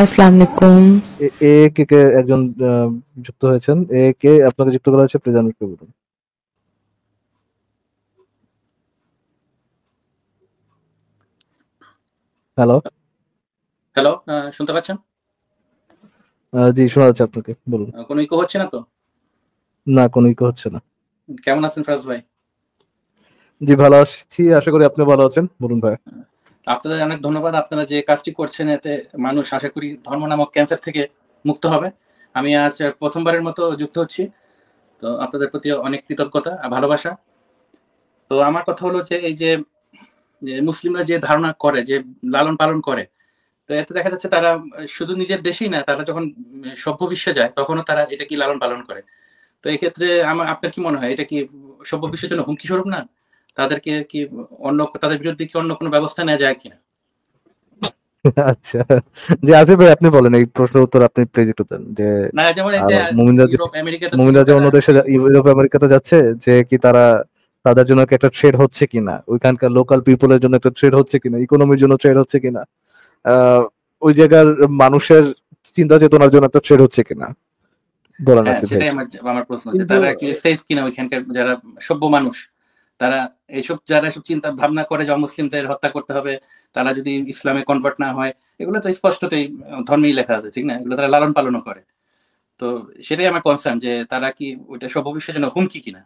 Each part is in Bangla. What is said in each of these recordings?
এ কে কে একজন যুক্ত হয়েছেন এ কে আপনাকে যুক্ত করা হয়েছে বলুন হ্যালো হ্যালো শুনতে পাচ্ছেন জি শোনা যাচ্ছে আপনাকে বলুন কোনো ইকো হচ্ছে না তো না কোনো ইকো হচ্ছে না কেমন আছেন ফরাজ ভাই জি ভালো আছি আশা করি আপনি ভালো আছেন বলুন ভাই আপনাদের অনেক ধন্যবাদ আপনারা যে কাজটি করছেন এতে মানুষ আশা করি ধর্ম নামক ক্যান্সার থেকে মুক্ত হবে আমি আজ প্রথমবারের মতো যুক্ত হচ্ছি তো আপনাদের প্রতি অনেক কৃতজ্ঞতা আর ভালোবাসা তো আমার কথা হলো যে এই যে মুসলিমরা যে ধারণা করে যে লালন পালন করে তো এতে দেখা যাচ্ছে তারা শুধু নিজের দেশেই না তারা যখন সভ্য বিশ্বে যায় তখনও তারা এটা কি লালন পালন করে তো এক্ষেত্রে আমার আপনার কি মনে হয় এটা কি সভ্য বিশ্বের জন্য হুমকি স্বরূপ না তাদেরকে কি অন্য তাদের বিরুদ্ধে কি অন্য কোনো ব্যবস্থা নেওয়া যায় কিনা আচ্ছা যে আসিফ ভাই আপনি বলেন এই প্রশ্নের উত্তর আপনি প্লিজ একটু দেন যে মুমিনরা যে অন্য দেশে ইউরোপ আমেরিকাতে যাচ্ছে যে কি তারা তাদের জন্য একটা ট্রেড হচ্ছে কিনা ওইখানকার লোকাল পিপলের জন্য একটা ট্রেড হচ্ছে কিনা ইকোনমির জন্য ট্রেড হচ্ছে কিনা ওই জায়গার মানুষের চিন্তা চেতনার জন্য একটা ট্রেড হচ্ছে কিনা বলেন হ্যাঁ, আমার প্রশ্ন যে তারা কিনা ওইখানকার যারা সভ্য মানুষ তারা এইসব যারা এসব চিন্তা ভাবনা করে যে মুসলিমদের হত্যা করতে হবে তারা যদি ইসলামে কনভার্ট না হয় এগুলো তো স্পষ্টতেই ধর্মেই লেখা আছে ঠিক না এগুলো তারা লালন পালনও করে তো সেটাই আমার কনসার্ন যে তারা কি ওইটা সব ভবিষ্যতের জন্য হুমকি কিনা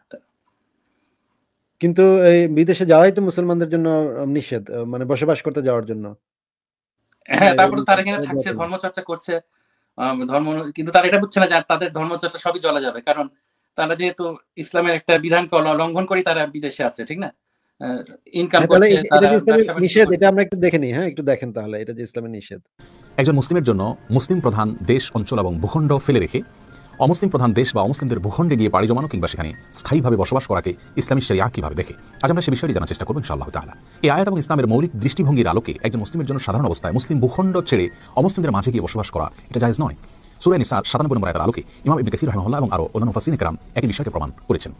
কিন্তু এই বিদেশে যাওয়াই তো মুসলমানদের জন্য নিষেধ মানে বসবাস করতে যাওয়ার জন্য হ্যাঁ তারপর তারা এখানে থাকছে ধর্মচর্চা করছে ধর্ম কিন্তু তারা এটা বুঝছে না যে তাদের ধর্মচর্চা সবই চলা যাবে কারণ তারা যেহেতু ইসলামের একটা বিধানকে লঙ্ঘন করি তারা বিদেশে আছে ঠিক না হ্যাঁ, ইনকাম নিষেধ এটা আমরা একটু দেখে হ্যাঁ একটু দেখেন তাহলে এটা যে ইসলামের নিষেধ একজন মুসলিমের জন্য মুসলিম প্রধান দেশ অঞ্চল এবং ভূখণ্ড ফেলে রেখে অমুসলিম প্রধান দেশ বা অমুসলিমদের ভূখণ্ডে গিয়ে পাড়ি জমানো কিংবা সেখানে স্থায়ীভাবে বসবাস করাকে ইসলামী শরিয়া কিভাবে দেখে আজ আমরা সে বিষয়টি জানার চেষ্টা করবো ইনশাআল্লাহ তাহলে এই আয়াত এবং ইসলামের মৌলিক দৃষ্টিভঙ্গির আলোকে একজন মুসলিমের জন্য সাধারণ অবস্থায় মুসলিম ভূখণ্ড ছেড়ে অমুসলিমদের মাঝে গিয়ে বসবাস করা এটা জায়জ নয় সুরে নিসার সাতানব্বই নম্বর আয়াতের আলোকে ইমাম ইবনে কাসির রহমাল্লাহ এবং আরও অন্যান্য ফাসিন একরাম একই বিষয়কে প্রমাণ করেছেন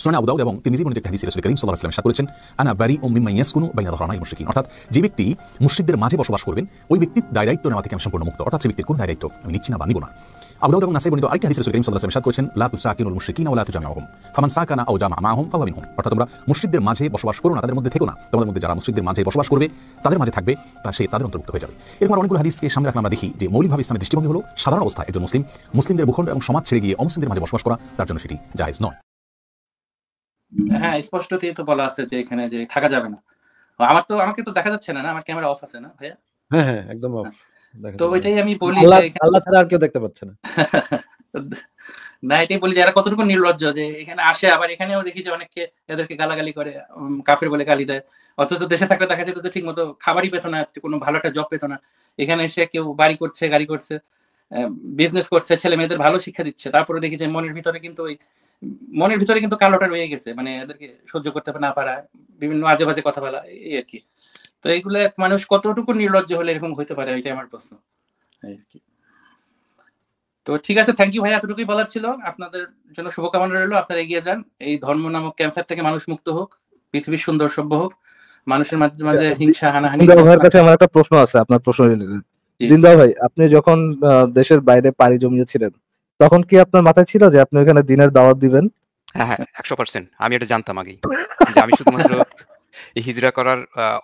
সুনান আবু দাউদ এবং তিরমিজি বর্ণিত একটি হাদিস রাসূল করিম সাল্লাল্লাহু আলাইহি করেছেন আনা বারি উম মিম্মা ইয়াসকুনু বাইনা যহরানাই মুশরিকিন অর্থাৎ যে ব্যক্তি মুশরিকদের মাঝে বসবাস করবেন ওই ব্যক্তির দায়িত্ব নেওয়া থেকে আমি সম্পূর্ণ মুক্ত অর্থাৎ সে ব্যক্তির কোনো দায়িত্ব আমি নিচ্ছি না বা নিব না আবু দাউদ এবং নাসাই বর্ণিত আরেকটি হাদিসে রাসূল করিম সাল্লাল্লাহু আলাইহি করেছেন লা তুসাকিনুল মুশরিকিনা ওয়া লা তুজামিউহুম ফামান সাকানা আও জামা মাহুম ফাহুয়া মিনহুম অর্থাৎ তোমরা মুশরিকদের মাঝে বসবাস করো না তাদের মধ্যে থেকো না তোমাদের মধ্যে যারা মুশরিকদের মাঝে বসবাস করবে তাদের মাঝে থাকবে তা সে তাদের অন্তর্ভুক্ত হয়ে যাবে এরকম অনেকগুলো হাদিসকে সামনে রাখলে আমরা দেখি যে মৌলিকভাবে ইসলামের দৃষ্টিভঙ্গি হলো সাধারণ অবস্থা একজন মুসলিম মুসলিমদের ভূখণ্ড এবং সমাজ ছেড়ে গিয়ে অমুসলিমদের মাঝে বসবাস করা তার জন্য সেটি জায়েজ নয় হ্যাঁ স্পষ্টতই তো বলা আছে যে এখানে যে থাকা যাবে না আমার তো আমাকে তো দেখা যাচ্ছে না না আমার ক্যামেরা অফ আছে না ভাইয়া হ্যাঁ হ্যাঁ একদম অফ তো ওইটাই আমি বলি আল্লাহ ছাড়া আর কেউ দেখতে পাচ্ছে না না এটাই বলি যারা কতটুকু নির্লজ্জ যে এখানে আসে আবার এখানেও দেখি যে অনেককে এদেরকে গালাগালি করে কাফের বলে গালি দেয় অথচ দেশে থাকলে দেখা যেত ঠিক মতো খাবারই পেত না কোনো ভালো একটা জব পেত না এখানে এসে কেউ বাড়ি করছে গাড়ি করছে বিজনেস করছে ছেলে মেয়েদের ভালো শিক্ষা দিচ্ছে তারপরে দেখি যে মনের ভিতরে কিন্তু ওই মনের ভিতরে কিন্তু কালোটা রয়ে গেছে মানে এদেরকে সহ্য করতে না পারা বিভিন্ন আজে বাজে কথা বলা এই আর কি তো এক মানুষ কতটুকু নির্লজ্জ হলে এরকম হইতে পারে ওইটাই আমার প্রশ্ন তো ঠিক আছে থ্যাংক ইউ ভাই এতটুকুই বলার ছিল আপনাদের জন্য শুভকামনা রইল আপনারা এগিয়ে যান এই ধর্ম নামক ক্যান্সার থেকে মানুষ মুক্ত হোক পৃথিবী সুন্দর সভ্য হোক মানুষের মাঝে মাঝে আচ্ছা, হিংসা হানাহানি ভাইয়ের কাছে আমার একটা প্রশ্ন আছে আপনার প্রশ্ন দিনদা ভাই আপনি যখন দেশের বাইরে পাড়ি জমিয়েছিলেন তখন কি আপনার মাথায় ছিল যে আপনি ওখানে দিনের দাওয়াত দিবেন হ্যাঁ হ্যাঁ একশো পার্সেন্ট আমি এটা জানতাম আগেই আমি শুধুমাত্র এই হিজরা করার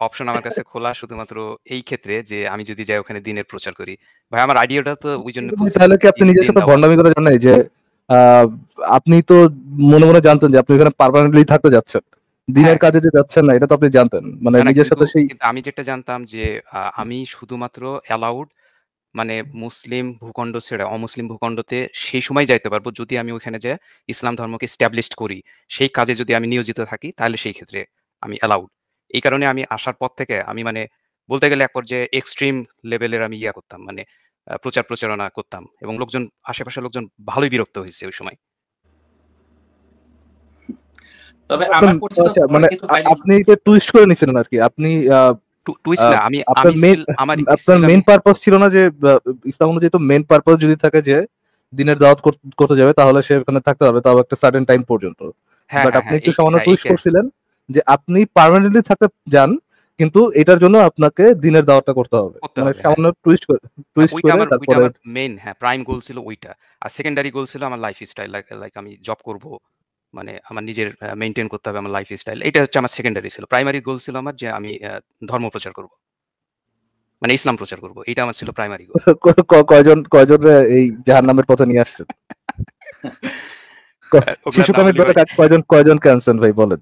অপশন আমার কাছে খোলা শুধুমাত্র এই ক্ষেত্রে যে আমি যদি যাই ওখানে দিনের প্রচার করি ভাই আমার আইডিয়াটা তো ওই জন্য তাহলে কি আপনি নিজের সাথে বন্ডামি করে জানেন যে আপনি তো মনে মনে জানতেন যে আপনি ওখানে পারমানেন্টলি থাকতে যাচ্ছেন দিনের হ্যাঁ। কাজে যে যাচ্ছেন না এটা তো আপনি জানতেন মানে নিজের সাথে সেই আমি যেটা জানতাম যে আমি শুধুমাত্র অ্যালাউড মানে মুসলিম ভূখণ্ড ছেড়ে অমুসলিম ভূখণ্ডতে সেই সময় যাইতে পারবো যদি আমি ওখানে যে ইসলাম ধর্মকে স্ট্যাবলিশ করি সেই কাজে যদি আমি নিয়োজিত থাকি তাহলে সেই ক্ষেত্রে আমি অ্যালাউড এই কারণে আমি আসার পর থেকে আমি মানে বলতে গেলে এক যে এক্সট্রিম লেভেলের আমি ইয়া করতাম মানে প্রচার প্রচারণা করতাম এবং লোকজন আশেপাশে লোকজন ভালোই বিরক্ত হয়েছে ওই সময় তবে আচ্ছা, মানে আপনি এটা টুইস্ট করে নিছিলেন আর কি আপনি টুইস্ট না আমি আমার পারপাস ছিল না যে ইসলাম অনুযায়ী তো মেইন যদি থাকে যে দিনের দাওয়াত করতে যাবে তাহলে সে ওখানে থাকতে হবে তাও একটা সার্টেন টাইম পর্যন্ত বাট হ্যাঁ, হ্যাঁ, আপনি হ্যাঁ, একটু সামান্য টুইস্ট করছিলেন যে আপনি পার্মানেন্টলি থাকতে যান কিন্তু এটার জন্য আপনাকে দিনের দাওয়াটা করতে হবে মানে হ্যাঁ। সামান্য টুইস্ট করে টুইস্ট করে তারপরে মেইন হ্যাঁ প্রাইম গোল ছিল ওইটা আর সেকেন্ডারি গোল ছিল আমার লাইফ স্টাইল লাইক আমি জব করব মানে আমার নিজের মেনটেন করতে হবে আমার লাইফ স্টাইল এটা হচ্ছে আমার সেকেন্ডারি ছিল প্রাইমারি গোল ছিল আমার যে আমি ধর্ম প্রচার করব মানে ইসলাম প্রচার করব এটা আমার ছিল প্রাইমারি গোল কয়জন কয়জন এই জাহান্নামের পথে নিয়ে আসছে শিশু কামের কয়জন কয়জন ক্যান্সেল ভাই বলেন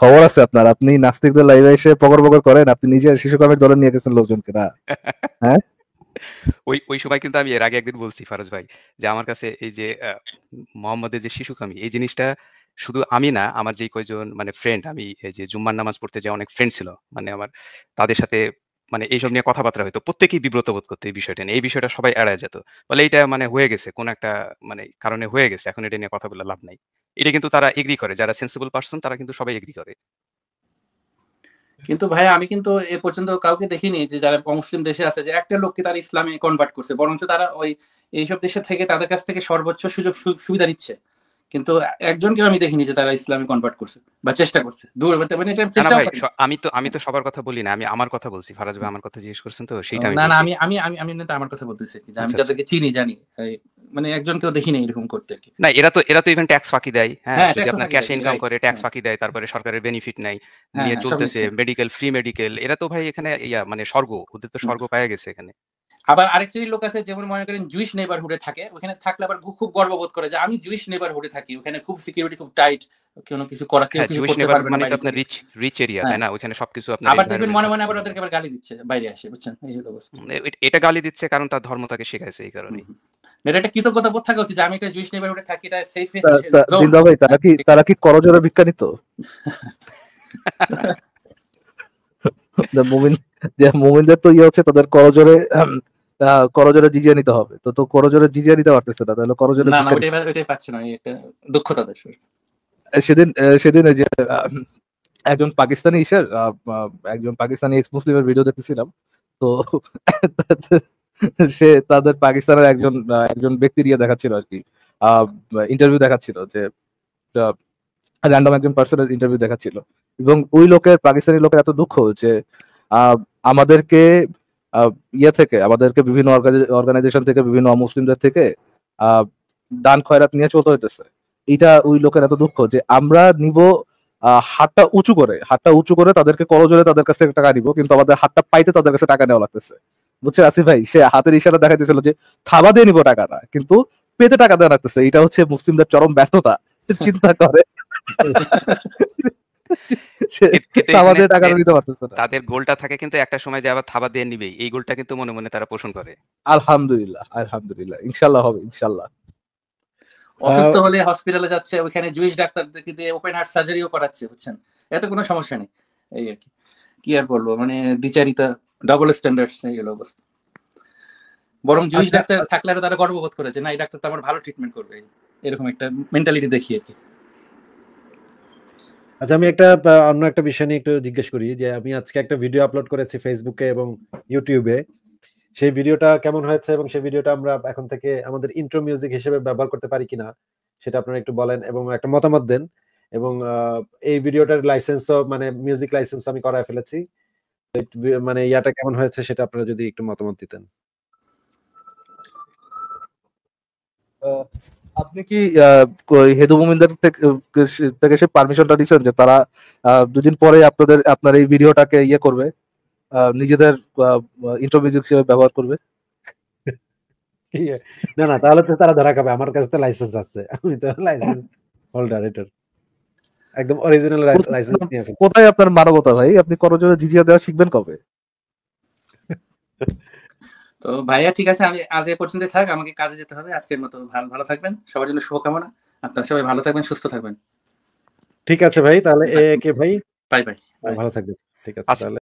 খবর আছে আপনার আপনি নাস্তিকদের লাইভে এসে পকর পকর করেন আপনি নিজে শিশু কামের দলে নিয়ে গেছেন লোকজনকে না হ্যাঁ ওই ওই সময় কিন্তু আমি এর আগে একদিন বলছি ফারজ ভাই যে আমার কাছে এই যে মোহাম্মদের যে শিশু কামি এই জিনিসটা শুধু আমি না আমার যে কয়জন মানে ফ্রেন্ড আমি এই যে জুম্মার নামাজ পড়তে যে অনেক ফ্রেন্ড ছিল মানে আমার তাদের সাথে মানে এইসব নিয়ে কথাবার্তা হইতো প্রত্যেকেই বিব্রত বোধ করতো এই বিষয়টা নিয়ে এই বিষয়টা সবাই এড়ায় যেত বলে এটা মানে হয়ে গেছে কোন একটা মানে কারণে হয়ে গেছে এখন এটা নিয়ে কথা বলে লাভ নাই এটা কিন্তু তারা এগ্রি করে যারা সেন্সিবল পার্সন তারা কিন্তু সবাই এগ্রি করে কিন্তু ভাই আমি কিন্তু এ পর্যন্ত কাউকে দেখিনি যে যারা মুসলিম দেশে আছে যে একটা লোককে তারা ইসলামে কনভার্ট করছে বরঞ্চ তারা ওই এইসব দেশে থেকে তাদের কাছ থেকে সর্বোচ্চ সুযোগ সুবিধা নিচ্ছে কিন্তু একজনকে আমি দেখিনি যে তারা ইসলামে কনভার্ট করছে বা চেষ্টা করছে দূর মানে এটা চেষ্টা আমি তো আমি তো সবার কথা বলি না আমি আমার কথা বলছি ফারাজ ভাই আমার কথা জিজ্ঞেস করছেন তো সেটা না না আমি আমি আমি আমি আমার কথা বলতেছি যে আমি আচ্ছা, আচ্ছা। যাদেরকে চিনি জানি মানে একজনকেও দেখিনি এরকম করতে কি না এরা তো এরা তো ইভেন ট্যাক্স ফাঁকি দেয় হ্যাঁ, হ্যাঁ যদি আপনার ক্যাশ ইনকাম করে ট্যাক্স ফাঁকি দেয় তারপরে সরকারের বেনিফিট নাই হ্যাঁ, নিয়ে হ্যাঁ, চলতেছে মেডিকেল ফ্রি মেডিকেল এরা তো ভাই এখানে ইয়া মানে স্বর্গ ওদের তো স্বর্গ পাওয়া গেছে এখানে আবার আরেক শ্রেণীর লোক আছে যেমন মনে করেন জুইশ নেবারহুডে থাকে ওখানে থাকলে আবার খুব গর্ববোধ করে যে আমি জুইশ নেবারহুডে থাকি ওখানে খুব সিকিউরিটি খুব টাইট কোনো কিছু করা কেউ কিছু করতে পারবে মানে এটা আপনার রিচ রিচ এরিয়া তাই না ওখানে সবকিছু আপনার আবার দেখবেন মনে মনে আবার ওদেরকে আবার গালি দিচ্ছে বাইরে আসে বুঝছেন এই হলো অবস্থা এটা গালি দিচ্ছে কারণ তার ধর্ম তাকে শেখাইছে এই কারণে এটা একটা আমি তারা কি করজোরে তো ইয়ে তাদের করজোরে করজোরে জিজিয়া নিতে হবে তো তো করজোরে জিজিয়া নিতে পারতেছে না তাহলে করজোরে পাচ্ছে না এটা দুঃখ তাদের সেদিন সেদিন যে একজন পাকিস্তানি ইসের একজন পাকিস্তানি এক্স মুসলিমের ভিডিও দেখতেছিলাম তো সে তাদের পাকিস্তানের একজন একজন ব্যক্তির ইয়ে দেখাচ্ছিল আর কি ইন্টারভিউ দেখাচ্ছিল যে র্যান্ডম একজন পার্সনের ইন্টারভিউ দেখাচ্ছিল এবং ওই লোকের পাকিস্তানি লোকের এত দুঃখ যে আমাদেরকে ইয়ে থেকে আমাদেরকে বিভিন্ন অর্গানাইজেশন থেকে বিভিন্ন মুসলিমদের থেকে দান খয়রাত নিয়ে চলতে হইতেছে এটা ওই লোকের এত দুঃখ যে আমরা নিব হাতটা উঁচু করে হাতটা উঁচু করে তাদেরকে করজোরে তাদের কাছ থেকে টাকা নিব কিন্তু আমাদের হাতটা পাইতে তাদের কাছে টাকা নেওয়া লাগতেছে বুঝছেন আসিফ ভাই সে হাতের ইশারা দেখাইতেছিল যে থাবা দিয়ে নিবো টাকাটা কিন্তু পেতে টাকা দেওয়া লাগতেছে এটা হচ্ছে মুসলিমদের চরম ব্যর্থতা চিন্তা করে তাদের গোলটা থাকে কিন্তু একটা সময় যে আবার থাবা দিয়ে নিবে এই গোলটা কিন্তু মনে মনে তারা পোষণ করে আলহামদুলিল্লাহ আলহামদুলিল্লাহ ইনশাল্লাহ হবে ইনশাল্লাহ অসুস্থ হলে হসপিটালে যাচ্ছে ওখানে জুইশ ডাক্তারদেরকে দিয়ে ওপেন হার্ট সার্জারিও করাচ্ছে বুঝছেন এত কোনো সমস্যা নেই এই আর কি কি আর বলবো মানে দ্বিচারিতা ডাবল স্ট্যান্ডার্ড স্ট্যান্ডার্ডস এগুলো অবস্থা বরং জুইস আচ্ছা, ডাক্তার আচ্ছা। থাকলে তারা গর্ববোধ করে যে না এই ডাক্তার তো আমার ভালো ট্রিটমেন্ট করবে এরকম একটা মেন্টালিটি দেখি আর কি আচ্ছা আমি একটা অন্য একটা বিষয় নিয়ে একটু জিজ্ঞেস করি যে আমি আজকে একটা ভিডিও আপলোড করেছি ফেসবুকে এবং ইউটিউবে সেই ভিডিওটা কেমন হয়েছে এবং সেই ভিডিওটা আমরা এখন থেকে আমাদের ইন্ট্রো মিউজিক হিসেবে ব্যবহার করতে পারি কিনা সেটা আপনারা একটু বলেন এবং একটা মতামত দেন এবং এই ভিডিওটার লাইসেন্সও মানে মিউজিক লাইসেন্স আমি করায় ফেলেছি মানে ইয়াটা কেমন হয়েছে সেটা আপনারা যদি একটু মতামত দিতেন আপনি কি হেদু মোমিনদের থেকে সে পারমিশনটা দিচ্ছেন যে তারা দুদিন পরে আপনাদের আপনার এই ভিডিওটাকে ইয়ে করবে নিজেদের ইন্ট্রো মিউজিক হিসেবে ব্যবহার করবে ইয়ে, না না তাহলে তো তারা ধরা খাবে আমার কাছে তো লাইসেন্স আছে আমি তো লাইসেন্স হোল্ডার এটার একদম অরিজিনাল লাইসেন্স নিয়ে কোথায় আপনার মানবতা ভাই আপনি করজোরে জিজিয়া দেওয়া শিখবেন কবে তো ভাইয়া ঠিক আছে আমি আজ এই পর্যন্ত থাক আমাকে কাজে যেতে হবে আজকের মতো ভালো ভালো থাকবেন সবার জন্য শুভকামনা আপনারা সবাই ভালো থাকবেন সুস্থ থাকবেন ঠিক আছে ভাই তাহলে এ কে ভাই বাই বাই ভালো থাকবেন ঠিক আছে আচ্ছা। তাহলে